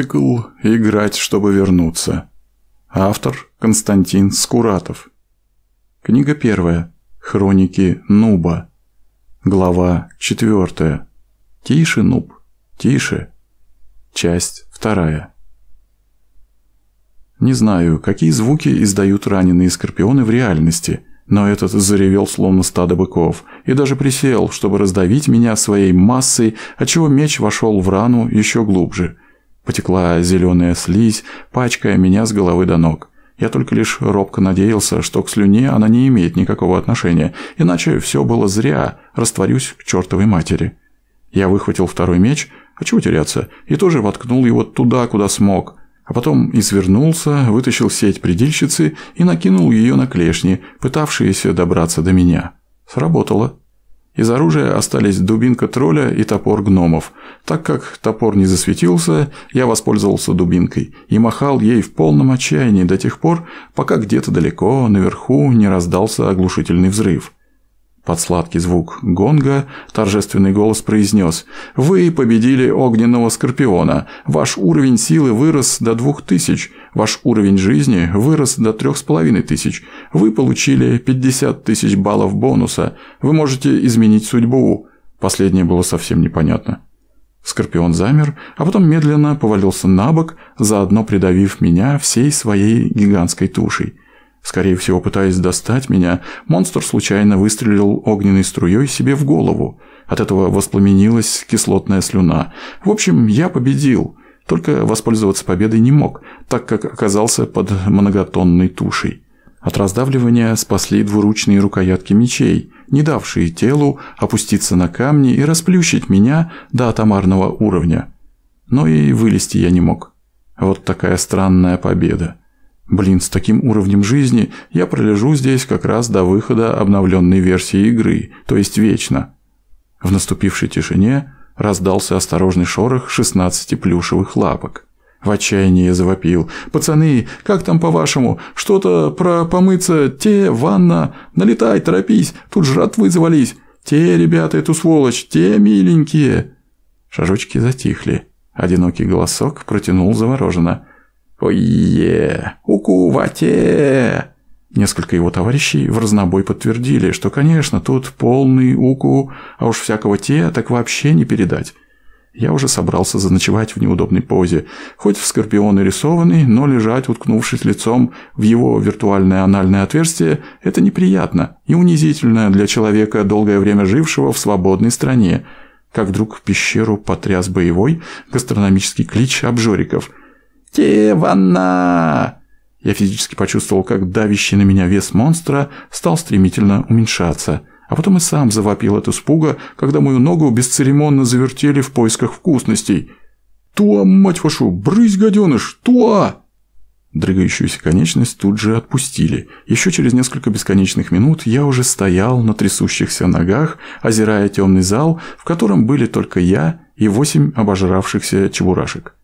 Цикл «Играть, чтобы вернуться». Автор Константин Скуратов. Книга первая. Хроники Нуба. Глава четвертая. Тише, Нуб, тише. Часть вторая. Не знаю, какие звуки издают раненые скорпионы в реальности, но этот заревел словно стадо быков и даже присел, чтобы раздавить меня своей массой, отчего меч вошел в рану еще глубже – Потекла зеленая слизь, пачкая меня с головы до ног. Я только лишь робко надеялся, что к слюне она не имеет никакого отношения, иначе все было зря, растворюсь к чертовой матери. Я выхватил второй меч, а чего теряться, и тоже воткнул его туда, куда смог. А потом извернулся, вытащил сеть предельщицы и накинул ее на клешни, пытавшиеся добраться до меня. Сработало. Из оружия остались дубинка тролля и топор гномов. Так как топор не засветился, я воспользовался дубинкой и махал ей в полном отчаянии до тех пор, пока где-то далеко, наверху, не раздался оглушительный взрыв. Под сладкий звук гонга торжественный голос произнес «Вы победили огненного скорпиона. Ваш уровень силы вырос до двух тысяч. Ваш уровень жизни вырос до трех с половиной тысяч. Вы получили пятьдесят тысяч баллов бонуса. Вы можете изменить судьбу». Последнее было совсем непонятно. Скорпион замер, а потом медленно повалился на бок, заодно придавив меня всей своей гигантской тушей – Скорее всего, пытаясь достать меня, монстр случайно выстрелил огненной струей себе в голову. От этого воспламенилась кислотная слюна. В общем, я победил. Только воспользоваться победой не мог, так как оказался под многотонной тушей. От раздавливания спасли двуручные рукоятки мечей, не давшие телу опуститься на камни и расплющить меня до атомарного уровня. Но и вылезти я не мог. Вот такая странная победа. Блин, с таким уровнем жизни я пролежу здесь как раз до выхода обновленной версии игры, то есть вечно. В наступившей тишине раздался осторожный шорох 16 плюшевых лапок. В отчаянии завопил. «Пацаны, как там по-вашему? Что-то про помыться? Те, ванна? Налетай, торопись, тут жратвы завались. Те, ребята, эту сволочь, те, миленькие!» Шажочки затихли. Одинокий голосок протянул завороженно. «Ое! Укувате!» Несколько его товарищей в разнобой подтвердили, что, конечно, тут полный уку, а уж всякого те так вообще не передать. Я уже собрался заночевать в неудобной позе, хоть в скорпионы рисованный, но лежать, уткнувшись лицом в его виртуальное анальное отверстие, это неприятно и унизительно для человека, долгое время жившего в свободной стране. Как вдруг в пещеру потряс боевой гастрономический клич обжориков – «Стевана!» Я физически почувствовал, как давящий на меня вес монстра стал стремительно уменьшаться. А потом и сам завопил от испуга, когда мою ногу бесцеремонно завертели в поисках вкусностей. «Туа, мать вашу, брысь, гаденыш, туа!» Дрыгающуюся конечность тут же отпустили. Еще через несколько бесконечных минут я уже стоял на трясущихся ногах, озирая темный зал, в котором были только я и восемь обожравшихся чебурашек.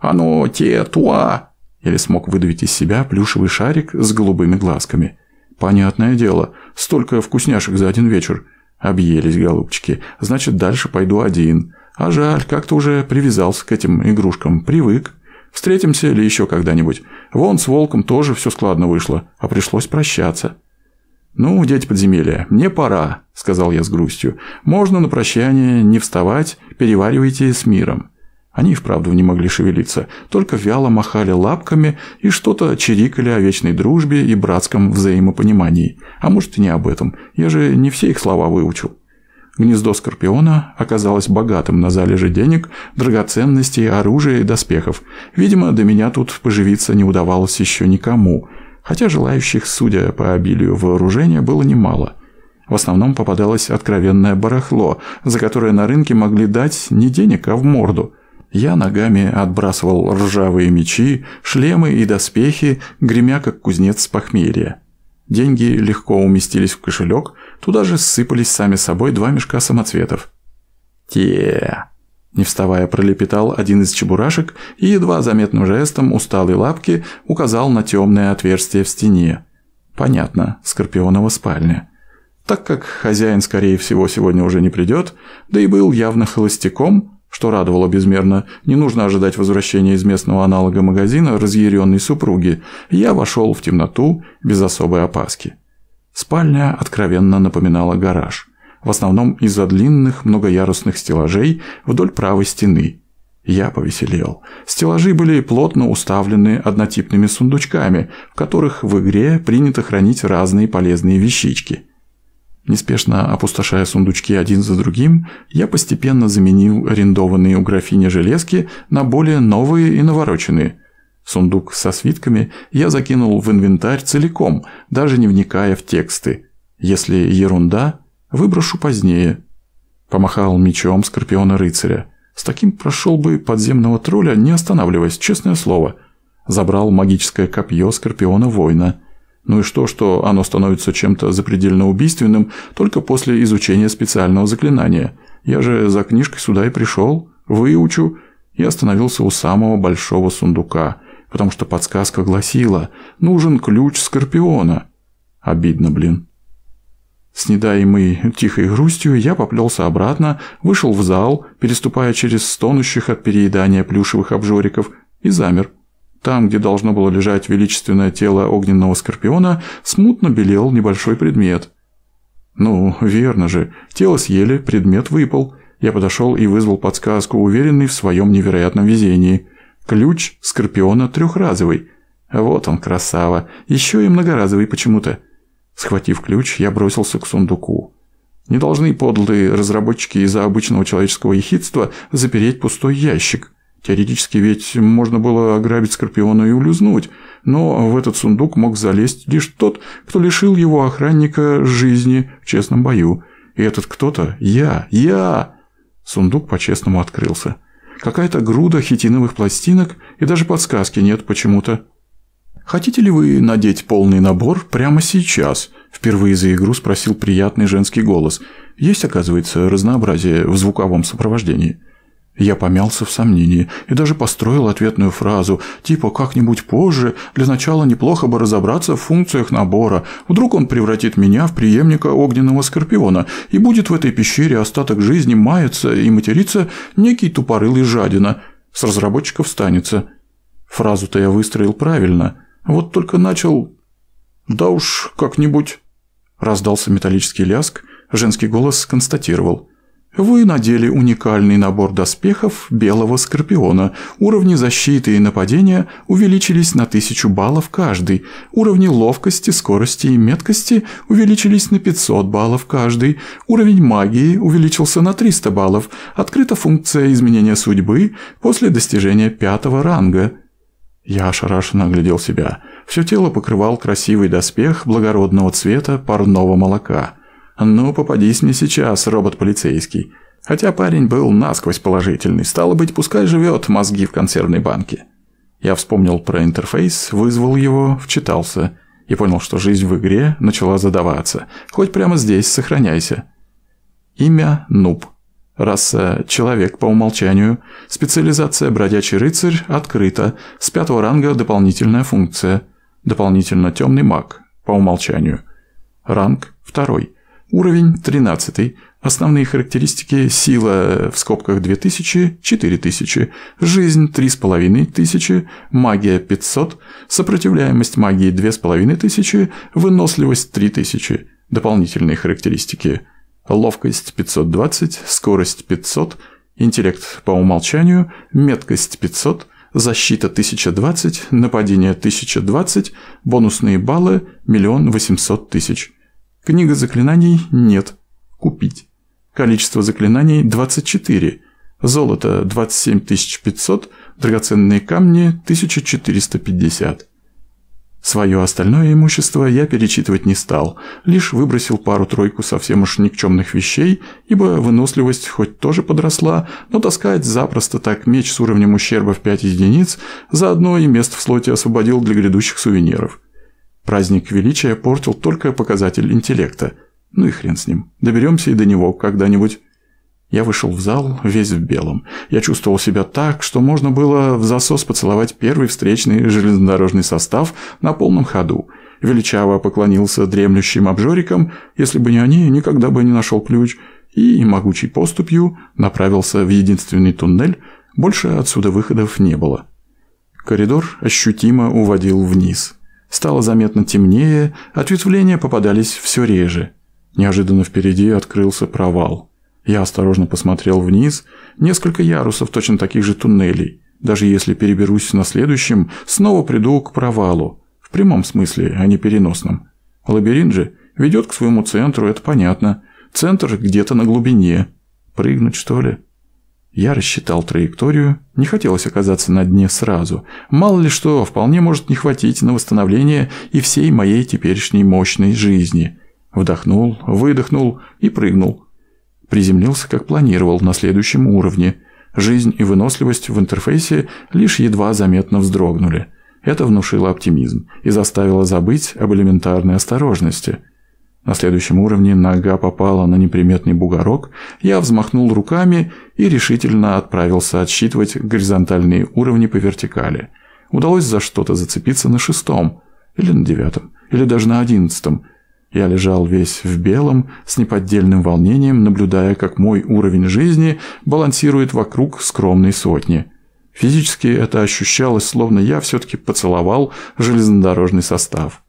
«Оно а ну, те туа!» Еле смог выдавить из себя плюшевый шарик с голубыми глазками. «Понятное дело, столько вкусняшек за один вечер. Объелись, голубчики, значит, дальше пойду один. А жаль, как-то уже привязался к этим игрушкам, привык. Встретимся ли еще когда-нибудь? Вон с волком тоже все складно вышло, а пришлось прощаться». «Ну, дети подземелья, мне пора», – сказал я с грустью. «Можно на прощание не вставать, переваривайте с миром». Они и вправду не могли шевелиться, только вяло махали лапками и что-то чирикали о вечной дружбе и братском взаимопонимании. А может и не об этом, я же не все их слова выучил. Гнездо Скорпиона оказалось богатым на залежи денег, драгоценностей, оружия и доспехов. Видимо, до меня тут поживиться не удавалось еще никому, хотя желающих, судя по обилию вооружения, было немало. В основном попадалось откровенное барахло, за которое на рынке могли дать не денег, а в морду – я ногами отбрасывал ржавые мечи, шлемы и доспехи, гремя как кузнец с похмелья. Деньги легко уместились в кошелек, туда же сыпались сами собой два мешка самоцветов. те Не вставая, пролепетал один из чебурашек и едва заметным жестом усталой лапки указал на темное отверстие в стене. Понятно, Скорпионова спальня. Так как хозяин, скорее всего, сегодня уже не придет, да и был явно холостяком, что радовало безмерно. Не нужно ожидать возвращения из местного аналога магазина разъяренной супруги. Я вошел в темноту без особой опаски. Спальня откровенно напоминала гараж. В основном из-за длинных многоярусных стеллажей вдоль правой стены. Я повеселел. Стеллажи были плотно уставлены однотипными сундучками, в которых в игре принято хранить разные полезные вещички – Неспешно опустошая сундучки один за другим, я постепенно заменил арендованные у графини железки на более новые и навороченные. Сундук со свитками я закинул в инвентарь целиком, даже не вникая в тексты. Если ерунда, выброшу позднее. Помахал мечом скорпиона-рыцаря. С таким прошел бы подземного тролля, не останавливаясь, честное слово. Забрал магическое копье скорпиона-воина – ну и что, что оно становится чем-то запредельно убийственным только после изучения специального заклинания. Я же за книжкой сюда и пришел, выучу, и остановился у самого большого сундука, потому что подсказка гласила «Нужен ключ Скорпиона». Обидно, блин. С недаемой тихой грустью я поплелся обратно, вышел в зал, переступая через стонущих от переедания плюшевых обжориков, и замер – там, где должно было лежать величественное тело огненного скорпиона, смутно белел небольшой предмет. «Ну, верно же. Тело съели, предмет выпал». Я подошел и вызвал подсказку, уверенный в своем невероятном везении. «Ключ скорпиона трехразовый». Вот он, красава. Еще и многоразовый почему-то. Схватив ключ, я бросился к сундуку. Не должны подлые разработчики из-за обычного человеческого ехидства запереть пустой ящик. Теоретически ведь можно было ограбить Скорпиона и улизнуть, но в этот сундук мог залезть лишь тот, кто лишил его охранника жизни в честном бою. И этот кто-то – я, я! Сундук по-честному открылся. Какая-то груда хитиновых пластинок и даже подсказки нет почему-то. «Хотите ли вы надеть полный набор прямо сейчас?» – впервые за игру спросил приятный женский голос. «Есть, оказывается, разнообразие в звуковом сопровождении». Я помялся в сомнении и даже построил ответную фразу, типа «как-нибудь позже, для начала неплохо бы разобраться в функциях набора, вдруг он превратит меня в преемника огненного скорпиона и будет в этой пещере остаток жизни маяться и материться некий тупорылый жадина, с разработчиков станется». Фразу-то я выстроил правильно, вот только начал «да уж, как-нибудь». Раздался металлический ляск, женский голос констатировал – вы надели уникальный набор доспехов Белого Скорпиона. Уровни защиты и нападения увеличились на 1000 баллов каждый. Уровни ловкости, скорости и меткости увеличились на 500 баллов каждый. Уровень магии увеличился на 300 баллов. Открыта функция изменения судьбы после достижения пятого ранга. Я ошарашенно оглядел себя. Все тело покрывал красивый доспех благородного цвета парного молока – ну, попадись мне сейчас, робот-полицейский. Хотя парень был насквозь положительный. Стало быть, пускай живет мозги в консервной банке. Я вспомнил про интерфейс, вызвал его, вчитался. И понял, что жизнь в игре начала задаваться. Хоть прямо здесь сохраняйся. Имя – Нуб. Раса – человек по умолчанию. Специализация – бродячий рыцарь, открыта. С пятого ранга – дополнительная функция. Дополнительно – темный маг, по умолчанию. Ранг – второй – Уровень 13. Основные характеристики. Сила э, в скобках 2000, 4000. Жизнь 3500. Магия 500. Сопротивляемость магии 2500. Выносливость 3000. Дополнительные характеристики. Ловкость 520. Скорость 500. Интеллект по умолчанию. Меткость 500. Защита 1020. Нападение 1020. Бонусные баллы 1 800 тысяч. Книга заклинаний нет. Купить. Количество заклинаний 24. Золото 27500, драгоценные камни 1450. Свое остальное имущество я перечитывать не стал, лишь выбросил пару-тройку совсем уж никчемных вещей, ибо выносливость хоть тоже подросла, но таскать запросто так меч с уровнем ущерба в 5 единиц, заодно и место в слоте освободил для грядущих сувениров. Праздник величия портил только показатель интеллекта. Ну и хрен с ним. Доберемся и до него когда-нибудь. Я вышел в зал весь в белом. Я чувствовал себя так, что можно было в засос поцеловать первый встречный железнодорожный состав на полном ходу. Величаво поклонился дремлющим обжорикам, если бы не они, никогда бы не нашел ключ, и могучей поступью направился в единственный туннель, больше отсюда выходов не было. Коридор ощутимо уводил вниз. Стало заметно темнее, ответвления попадались все реже. Неожиданно впереди открылся провал. Я осторожно посмотрел вниз. Несколько ярусов точно таких же туннелей. Даже если переберусь на следующем, снова приду к провалу. В прямом смысле, а не переносном. Лабиринт же ведет к своему центру, это понятно. Центр где-то на глубине. Прыгнуть, что ли? Я рассчитал траекторию, не хотелось оказаться на дне сразу. Мало ли что, вполне может не хватить на восстановление и всей моей теперешней мощной жизни. Вдохнул, выдохнул и прыгнул. Приземлился, как планировал, на следующем уровне. Жизнь и выносливость в интерфейсе лишь едва заметно вздрогнули. Это внушило оптимизм и заставило забыть об элементарной осторожности – на следующем уровне нога попала на неприметный бугорок, я взмахнул руками и решительно отправился отсчитывать горизонтальные уровни по вертикали. Удалось за что-то зацепиться на шестом, или на девятом, или даже на одиннадцатом. Я лежал весь в белом, с неподдельным волнением, наблюдая, как мой уровень жизни балансирует вокруг скромной сотни. Физически это ощущалось, словно я все-таки поцеловал железнодорожный состав.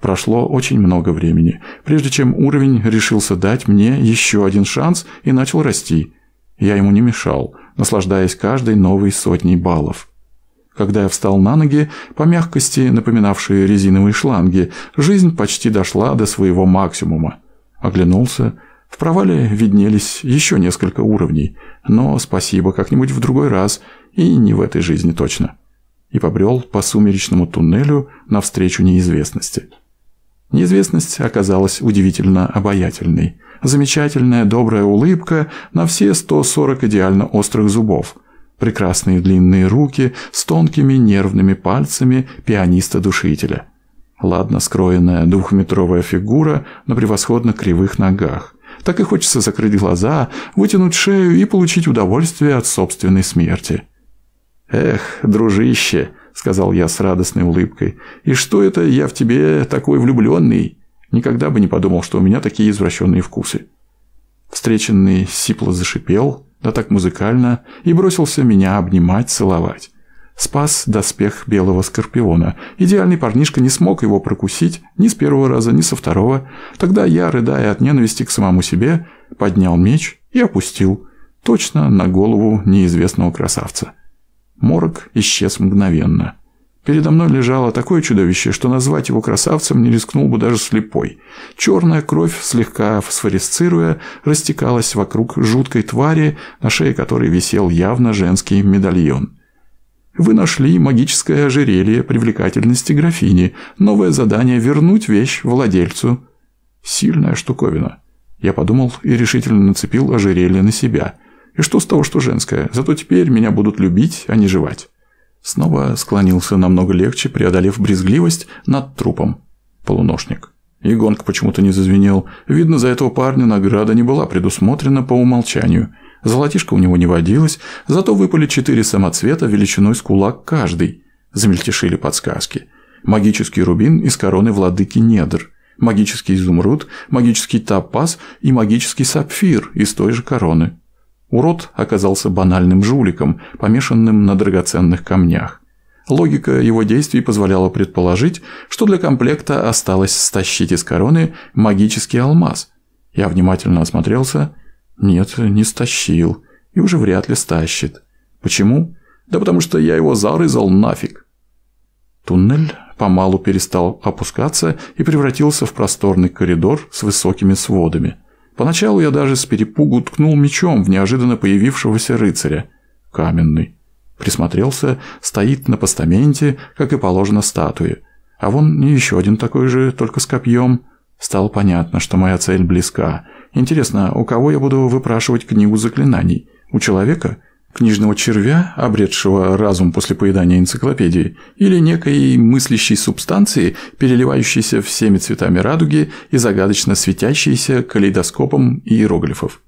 Прошло очень много времени, прежде чем уровень решился дать мне еще один шанс и начал расти. Я ему не мешал, наслаждаясь каждой новой сотней баллов. Когда я встал на ноги, по мягкости, напоминавшие резиновые шланги, жизнь почти дошла до своего максимума. Оглянулся. В провале виднелись еще несколько уровней, но спасибо как-нибудь в другой раз, и не в этой жизни точно. И побрел по сумеречному туннелю навстречу неизвестности. Неизвестность оказалась удивительно обаятельной. Замечательная добрая улыбка на все 140 идеально острых зубов. Прекрасные длинные руки с тонкими нервными пальцами пианиста-душителя. Ладно скроенная двухметровая фигура на превосходно кривых ногах. Так и хочется закрыть глаза, вытянуть шею и получить удовольствие от собственной смерти. «Эх, дружище!» сказал я с радостной улыбкой. «И что это я в тебе такой влюбленный? Никогда бы не подумал, что у меня такие извращенные вкусы». Встреченный сипло зашипел, да так музыкально, и бросился меня обнимать, целовать. Спас доспех белого скорпиона. Идеальный парнишка не смог его прокусить ни с первого раза, ни со второго. Тогда я, рыдая от ненависти к самому себе, поднял меч и опустил. Точно на голову неизвестного красавца. Морок исчез мгновенно. Передо мной лежало такое чудовище, что назвать его красавцем не рискнул бы даже слепой. Черная кровь, слегка фосфорисцируя, растекалась вокруг жуткой твари, на шее которой висел явно женский медальон. Вы нашли магическое ожерелье привлекательности графини. Новое задание – вернуть вещь владельцу. Сильная штуковина. Я подумал и решительно нацепил ожерелье на себя – и что с того, что женское? Зато теперь меня будут любить, а не жевать. Снова склонился намного легче, преодолев брезгливость над трупом. Полуношник. И гонг почему-то не зазвенел. Видно, за этого парня награда не была предусмотрена по умолчанию. Золотишко у него не водилось, зато выпали четыре самоцвета величиной с кулак каждый. Замельтешили подсказки. Магический рубин из короны владыки недр. Магический изумруд, магический топаз и магический сапфир из той же короны. Урод оказался банальным жуликом, помешанным на драгоценных камнях. Логика его действий позволяла предположить, что для комплекта осталось стащить из короны магический алмаз. Я внимательно осмотрелся. Нет, не стащил. И уже вряд ли стащит. Почему? Да потому что я его зарызал нафиг. Туннель помалу перестал опускаться и превратился в просторный коридор с высокими сводами – Поначалу я даже с перепугу ткнул мечом в неожиданно появившегося рыцаря. Каменный. Присмотрелся, стоит на постаменте, как и положено статуе. А вон еще один такой же, только с копьем. Стало понятно, что моя цель близка. Интересно, у кого я буду выпрашивать книгу заклинаний? У человека книжного червя, обретшего разум после поедания энциклопедии, или некой мыслящей субстанции, переливающейся всеми цветами радуги и загадочно светящейся калейдоскопом иероглифов.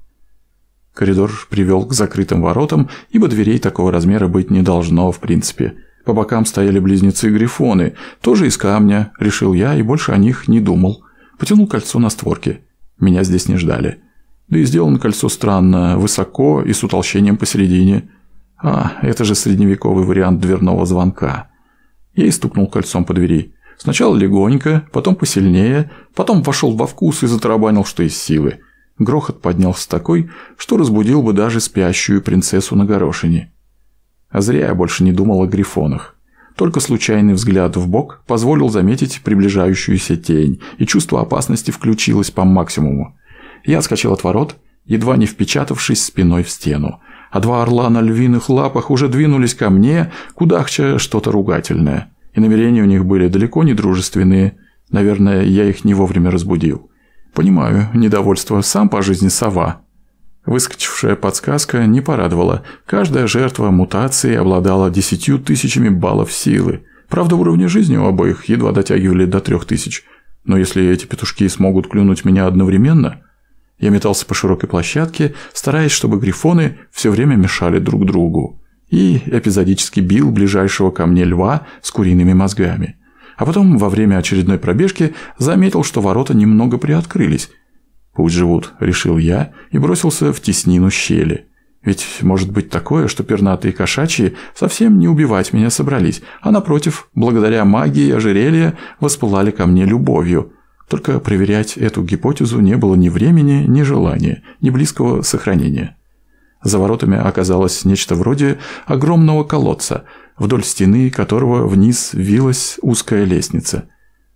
Коридор привел к закрытым воротам, ибо дверей такого размера быть не должно в принципе. По бокам стояли близнецы-грифоны, тоже из камня, решил я и больше о них не думал. Потянул кольцо на створке. Меня здесь не ждали. Да и сделано кольцо странно, высоко и с утолщением посередине. А, это же средневековый вариант дверного звонка. Я и стукнул кольцом по двери. Сначала легонько, потом посильнее, потом вошел во вкус и затарабанил, что из силы. Грохот поднялся такой, что разбудил бы даже спящую принцессу на горошине. А зря я больше не думал о грифонах. Только случайный взгляд в бок позволил заметить приближающуюся тень, и чувство опасности включилось по максимуму. Я отскочил от ворот, едва не впечатавшись спиной в стену. А два орла на львиных лапах уже двинулись ко мне, кудахча что-то ругательное. И намерения у них были далеко не дружественные. Наверное, я их не вовремя разбудил. Понимаю, недовольство. Сам по жизни сова. Выскочившая подсказка не порадовала. Каждая жертва мутации обладала десятью тысячами баллов силы. Правда, уровни жизни у обоих едва дотягивали до трех тысяч. Но если эти петушки смогут клюнуть меня одновременно, я метался по широкой площадке, стараясь, чтобы грифоны все время мешали друг другу. И эпизодически бил ближайшего ко мне льва с куриными мозгами. А потом, во время очередной пробежки, заметил, что ворота немного приоткрылись. «Пусть живут», — решил я и бросился в теснину щели. Ведь может быть такое, что пернатые кошачьи совсем не убивать меня собрались, а напротив, благодаря магии ожерелья, воспылали ко мне любовью – только проверять эту гипотезу не было ни времени, ни желания, ни близкого сохранения. За воротами оказалось нечто вроде огромного колодца, вдоль стены которого вниз вилась узкая лестница.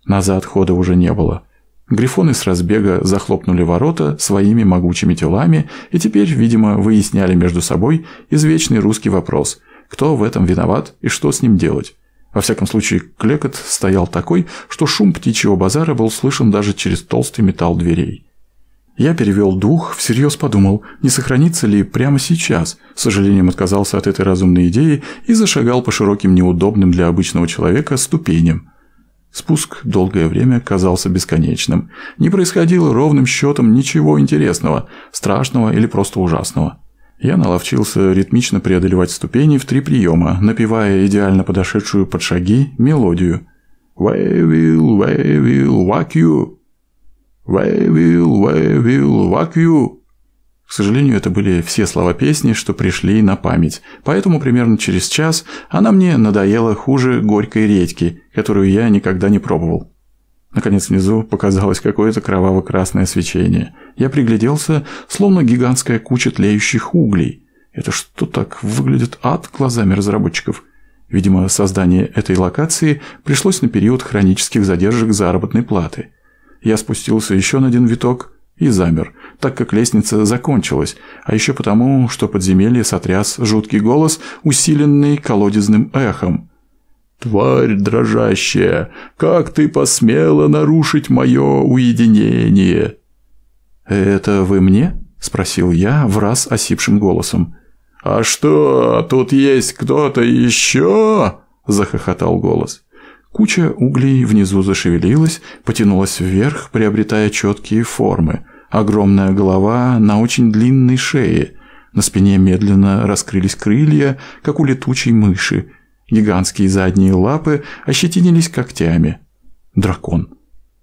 Назад хода уже не было. Грифоны с разбега захлопнули ворота своими могучими телами и теперь, видимо, выясняли между собой извечный русский вопрос – кто в этом виноват и что с ним делать. Во всяком случае, клекот стоял такой, что шум птичьего базара был слышен даже через толстый металл дверей. Я перевел дух, всерьез подумал, не сохранится ли прямо сейчас, с сожалением отказался от этой разумной идеи и зашагал по широким неудобным для обычного человека ступеням. Спуск долгое время казался бесконечным. Не происходило ровным счетом ничего интересного, страшного или просто ужасного. Я наловчился ритмично преодолевать ступени в три приема, напевая идеально подошедшую под шаги мелодию. «Where will, where will walk you? Where will, where will walk you?» К сожалению, это были все слова песни, что пришли на память, поэтому примерно через час она мне надоела хуже горькой редьки, которую я никогда не пробовал. Наконец внизу показалось какое-то кроваво-красное свечение. Я пригляделся, словно гигантская куча тлеющих углей. Это что так выглядит ад глазами разработчиков? Видимо, создание этой локации пришлось на период хронических задержек заработной платы. Я спустился еще на один виток и замер, так как лестница закончилась, а еще потому, что подземелье сотряс жуткий голос, усиленный колодезным эхом – тварь дрожащая, как ты посмела нарушить мое уединение?» «Это вы мне?» – спросил я в раз осипшим голосом. «А что, тут есть кто-то еще?» – захохотал голос. Куча углей внизу зашевелилась, потянулась вверх, приобретая четкие формы. Огромная голова на очень длинной шее. На спине медленно раскрылись крылья, как у летучей мыши – Гигантские задние лапы ощетинились когтями. Дракон.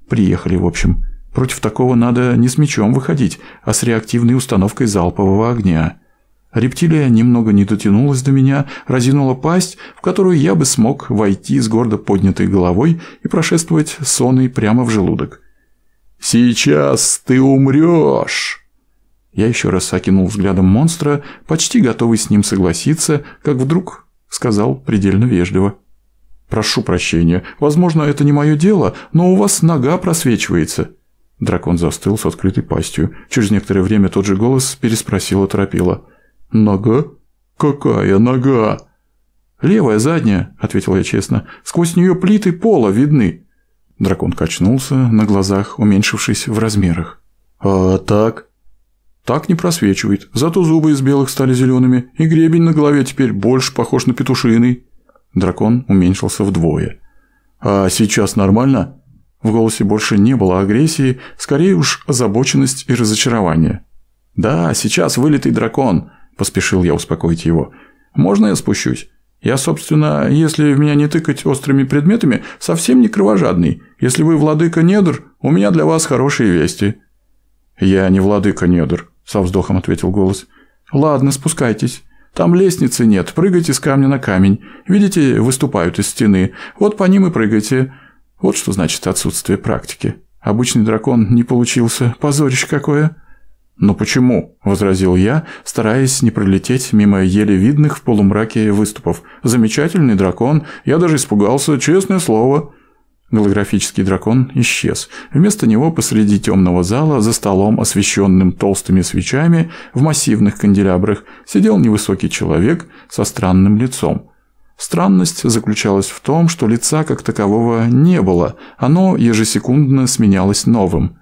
Приехали, в общем. Против такого надо не с мечом выходить, а с реактивной установкой залпового огня. Рептилия немного не дотянулась до меня, разинула пасть, в которую я бы смог войти с гордо поднятой головой и прошествовать соной прямо в желудок. «Сейчас ты умрешь!» Я еще раз окинул взглядом монстра, почти готовый с ним согласиться, как вдруг сказал предельно вежливо. «Прошу прощения. Возможно, это не мое дело, но у вас нога просвечивается». Дракон застыл с открытой пастью. Через некоторое время тот же голос переспросил оторопило. «Нога? Какая нога?» «Левая, задняя», — ответил я честно. «Сквозь нее плиты пола видны». Дракон качнулся на глазах, уменьшившись в размерах. «А так?» Так не просвечивает. Зато зубы из белых стали зелеными, и гребень на голове теперь больше похож на петушиный. Дракон уменьшился вдвое. А сейчас нормально? В голосе больше не было агрессии, скорее уж озабоченность и разочарование. «Да, сейчас вылитый дракон», – поспешил я успокоить его. «Можно я спущусь? Я, собственно, если в меня не тыкать острыми предметами, совсем не кровожадный. Если вы владыка недр, у меня для вас хорошие вести». «Я не владыка недр», со вздохом ответил голос. Ладно, спускайтесь. Там лестницы нет, прыгайте с камня на камень. Видите, выступают из стены. Вот по ним и прыгайте. Вот что значит отсутствие практики. Обычный дракон не получился. Позорище какое. «Но «Ну почему?» – возразил я, стараясь не пролететь мимо еле видных в полумраке выступов. «Замечательный дракон. Я даже испугался, честное слово». Голографический дракон исчез. Вместо него посреди темного зала, за столом, освещенным толстыми свечами, в массивных канделябрах, сидел невысокий человек со странным лицом. Странность заключалась в том, что лица как такового не было, оно ежесекундно сменялось новым.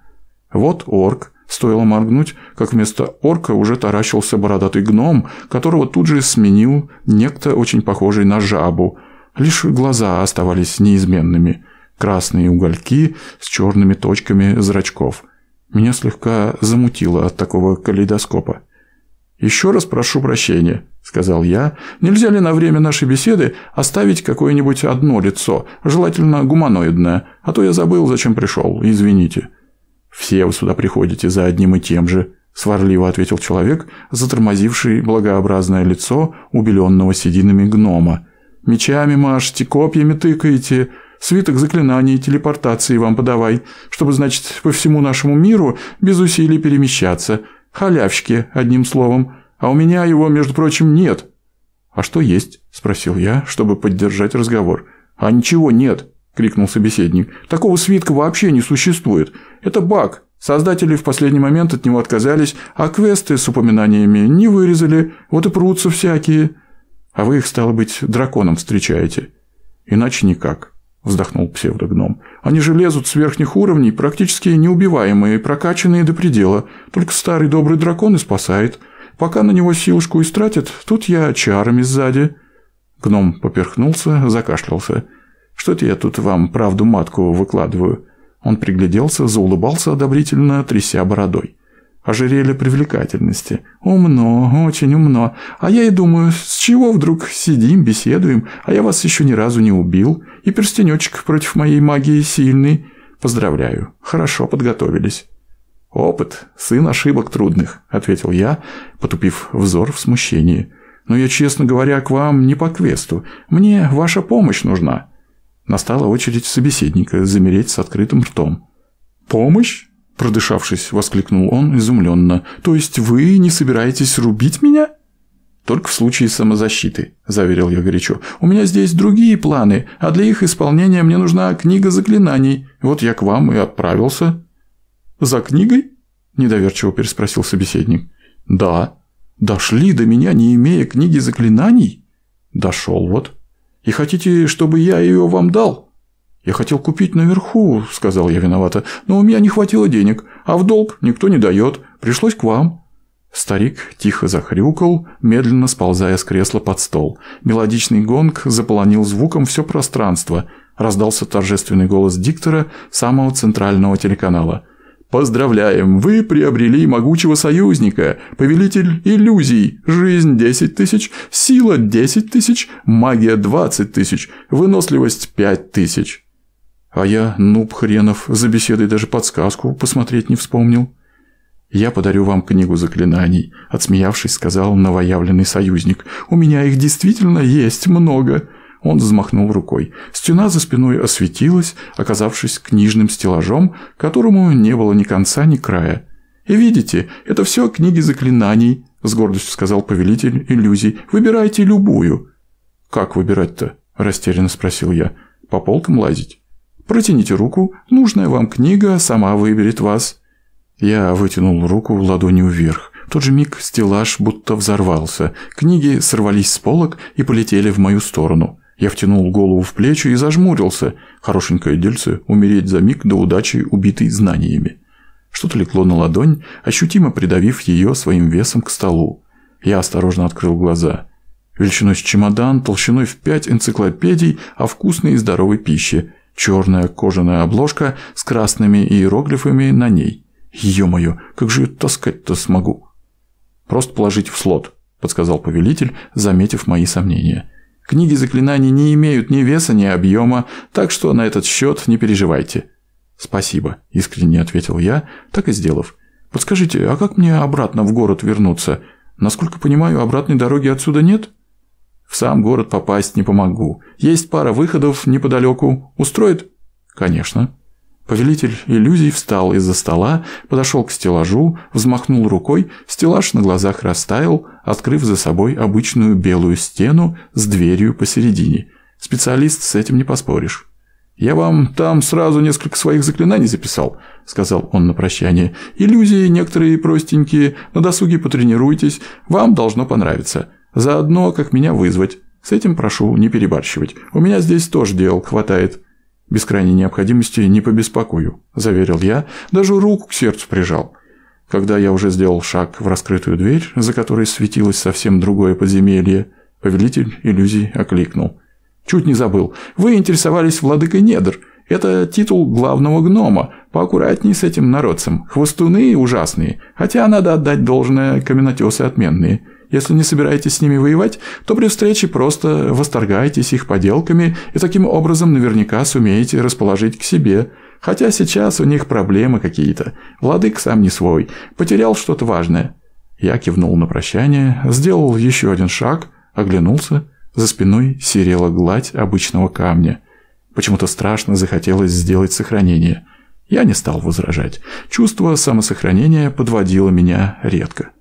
Вот орк, стоило моргнуть, как вместо орка уже таращился бородатый гном, которого тут же сменил некто очень похожий на жабу. Лишь глаза оставались неизменными – красные угольки с черными точками зрачков. Меня слегка замутило от такого калейдоскопа. «Еще раз прошу прощения», – сказал я. «Нельзя ли на время нашей беседы оставить какое-нибудь одно лицо, желательно гуманоидное? А то я забыл, зачем пришел. Извините». «Все вы сюда приходите за одним и тем же», – сварливо ответил человек, затормозивший благообразное лицо убеленного сединами гнома. «Мечами машете, копьями тыкаете. Свиток заклинаний, телепортации вам подавай, чтобы, значит, по всему нашему миру без усилий перемещаться. Халявщики, одним словом. А у меня его, между прочим, нет». «А что есть?» – спросил я, чтобы поддержать разговор. «А ничего нет», – крикнул собеседник. «Такого свитка вообще не существует. Это баг. Создатели в последний момент от него отказались, а квесты с упоминаниями не вырезали. Вот и прутся всякие». «А вы их, стало быть, драконом встречаете». «Иначе никак». – вздохнул псевдогном. «Они же лезут с верхних уровней, практически неубиваемые, прокачанные до предела. Только старый добрый дракон и спасает. Пока на него силушку истратят, тут я чарами сзади». Гном поперхнулся, закашлялся. «Что это я тут вам правду матку выкладываю?» Он пригляделся, заулыбался одобрительно, тряся бородой ожерелье привлекательности. Умно, очень умно. А я и думаю, с чего вдруг сидим, беседуем, а я вас еще ни разу не убил, и перстенечек против моей магии сильный. Поздравляю, хорошо подготовились». «Опыт – сын ошибок трудных», – ответил я, потупив взор в смущении. «Но я, честно говоря, к вам не по квесту. Мне ваша помощь нужна». Настала очередь собеседника замереть с открытым ртом. «Помощь?» Продышавшись, воскликнул он изумленно. «То есть вы не собираетесь рубить меня?» «Только в случае самозащиты», – заверил я горячо. «У меня здесь другие планы, а для их исполнения мне нужна книга заклинаний. Вот я к вам и отправился». «За книгой?» – недоверчиво переспросил собеседник. «Да». «Дошли до меня, не имея книги заклинаний?» «Дошел вот». «И хотите, чтобы я ее вам дал?» «Я хотел купить наверху», – сказал я виновато, – «но у меня не хватило денег, а в долг никто не дает. Пришлось к вам». Старик тихо захрюкал, медленно сползая с кресла под стол. Мелодичный гонг заполонил звуком все пространство. Раздался торжественный голос диктора самого центрального телеканала. «Поздравляем! Вы приобрели могучего союзника, повелитель иллюзий, жизнь 10 тысяч, сила 10 тысяч, магия 20 тысяч, выносливость 5 тысяч». А я, нуб хренов, за беседой даже подсказку посмотреть не вспомнил. «Я подарю вам книгу заклинаний», – отсмеявшись, сказал новоявленный союзник. «У меня их действительно есть много». Он взмахнул рукой. Стена за спиной осветилась, оказавшись книжным стеллажом, которому не было ни конца, ни края. «И видите, это все книги заклинаний», – с гордостью сказал повелитель иллюзий. «Выбирайте любую». «Как выбирать-то?» – растерянно спросил я. «По полкам лазить?» Протяните руку, нужная вам книга сама выберет вас». Я вытянул руку ладонью вверх. В тот же миг стеллаж будто взорвался. Книги сорвались с полок и полетели в мою сторону. Я втянул голову в плечи и зажмурился. Хорошенькое дельце, умереть за миг до удачи, убитый знаниями. Что-то легло на ладонь, ощутимо придавив ее своим весом к столу. Я осторожно открыл глаза. Величиной с чемодан, толщиной в пять энциклопедий о вкусной и здоровой пище – Черная кожаная обложка с красными иероглифами на ней. Ё-моё, как же ее таскать-то смогу? Просто положить в слот, подсказал повелитель, заметив мои сомнения. Книги заклинаний не имеют ни веса, ни объема, так что на этот счет не переживайте. Спасибо, искренне ответил я, так и сделав. Подскажите, а как мне обратно в город вернуться? Насколько понимаю, обратной дороги отсюда нет? В сам город попасть не помогу. Есть пара выходов неподалеку. Устроит? Конечно. Повелитель иллюзий встал из-за стола, подошел к стеллажу, взмахнул рукой, стеллаж на глазах растаял, открыв за собой обычную белую стену с дверью посередине. Специалист с этим не поспоришь. «Я вам там сразу несколько своих заклинаний записал», – сказал он на прощание. «Иллюзии некоторые простенькие, на досуге потренируйтесь, вам должно понравиться. Заодно, как меня вызвать. С этим прошу не перебарщивать. У меня здесь тоже дел хватает. Без крайней необходимости не побеспокою», – заверил я, даже руку к сердцу прижал. Когда я уже сделал шаг в раскрытую дверь, за которой светилось совсем другое подземелье, повелитель иллюзий окликнул. «Чуть не забыл. Вы интересовались владыкой недр. Это титул главного гнома. Поаккуратней с этим народцем. Хвостуны ужасные, хотя надо отдать должное, каменотесы отменные». Если не собираетесь с ними воевать, то при встрече просто восторгайтесь их поделками и таким образом наверняка сумеете расположить к себе. Хотя сейчас у них проблемы какие-то. Владык сам не свой, потерял что-то важное. Я кивнул на прощание, сделал еще один шаг, оглянулся. За спиной серела гладь обычного камня. Почему-то страшно захотелось сделать сохранение. Я не стал возражать. Чувство самосохранения подводило меня редко.